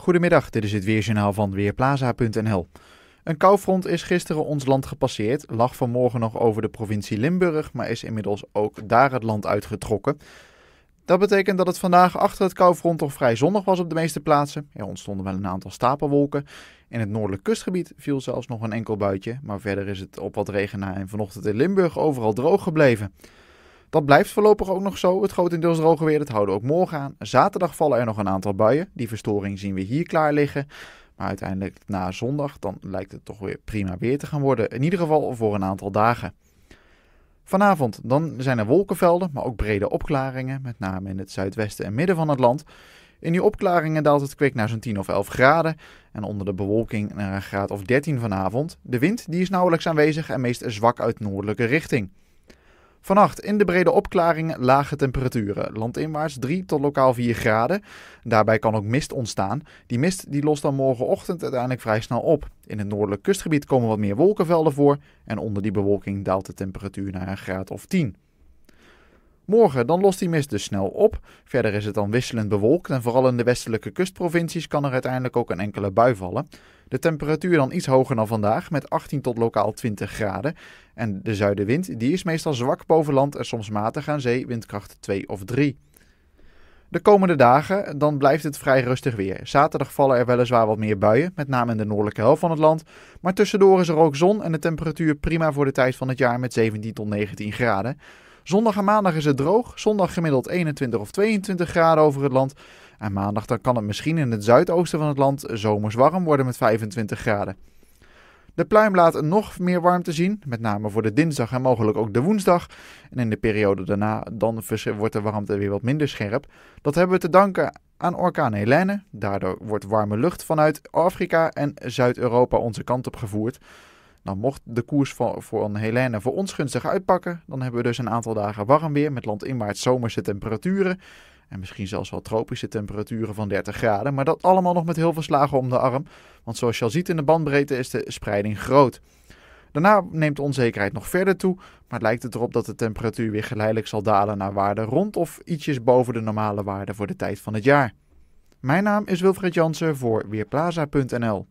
Goedemiddag, dit is het weerjournaal van Weerplaza.nl. Een koufront is gisteren ons land gepasseerd, lag vanmorgen nog over de provincie Limburg, maar is inmiddels ook daar het land uitgetrokken. Dat betekent dat het vandaag achter het koufront toch vrij zonnig was op de meeste plaatsen. Er ontstonden wel een aantal stapelwolken. In het noordelijk kustgebied viel zelfs nog een enkel buitje, maar verder is het op wat regen na en vanochtend in Limburg overal droog gebleven. Dat blijft voorlopig ook nog zo. Het grotendeels droge weer, dat houden we ook morgen aan. Zaterdag vallen er nog een aantal buien. Die verstoring zien we hier klaar liggen. Maar uiteindelijk na zondag, dan lijkt het toch weer prima weer te gaan worden. In ieder geval voor een aantal dagen. Vanavond dan zijn er wolkenvelden, maar ook brede opklaringen, met name in het zuidwesten en midden van het land. In die opklaringen daalt het kwik naar zo'n 10 of 11 graden en onder de bewolking naar eh, een graad of 13 vanavond. De wind die is nauwelijks aanwezig en meest zwak uit noordelijke richting. Vannacht in de brede opklaring lage temperaturen, landinwaarts 3 tot lokaal 4 graden. Daarbij kan ook mist ontstaan. Die mist die lost dan morgenochtend uiteindelijk vrij snel op. In het noordelijk kustgebied komen wat meer wolkenvelden voor en onder die bewolking daalt de temperatuur naar een graad of 10. Morgen dan lost die mist dus snel op. Verder is het dan wisselend bewolkt en vooral in de westelijke kustprovincies kan er uiteindelijk ook een enkele bui vallen. De temperatuur dan iets hoger dan vandaag met 18 tot lokaal 20 graden. En de zuidenwind die is meestal zwak boven land en soms matig aan zee, windkracht 2 of 3. De komende dagen dan blijft het vrij rustig weer. Zaterdag vallen er weliswaar wat meer buien, met name in de noordelijke helft van het land. Maar tussendoor is er ook zon en de temperatuur prima voor de tijd van het jaar met 17 tot 19 graden. Zondag en maandag is het droog. Zondag gemiddeld 21 of 22 graden over het land. En maandag dan kan het misschien in het zuidoosten van het land zomers warm worden met 25 graden. De pluim laat nog meer warmte zien, met name voor de dinsdag en mogelijk ook de woensdag. En in de periode daarna dan wordt de warmte weer wat minder scherp. Dat hebben we te danken aan orkaan Helene. Daardoor wordt warme lucht vanuit Afrika en Zuid-Europa onze kant op gevoerd. Nou, mocht de koers van, voor een Helene voor ons gunstig uitpakken, dan hebben we dus een aantal dagen warm weer met landinwaarts zomerse temperaturen. En misschien zelfs wel tropische temperaturen van 30 graden. Maar dat allemaal nog met heel veel slagen om de arm. Want zoals je al ziet in de bandbreedte is de spreiding groot. Daarna neemt de onzekerheid nog verder toe, maar het lijkt erop dat de temperatuur weer geleidelijk zal dalen naar waarden rond of ietsjes boven de normale waarde voor de tijd van het jaar. Mijn naam is Wilfred Jansen voor Weerplaza.nl.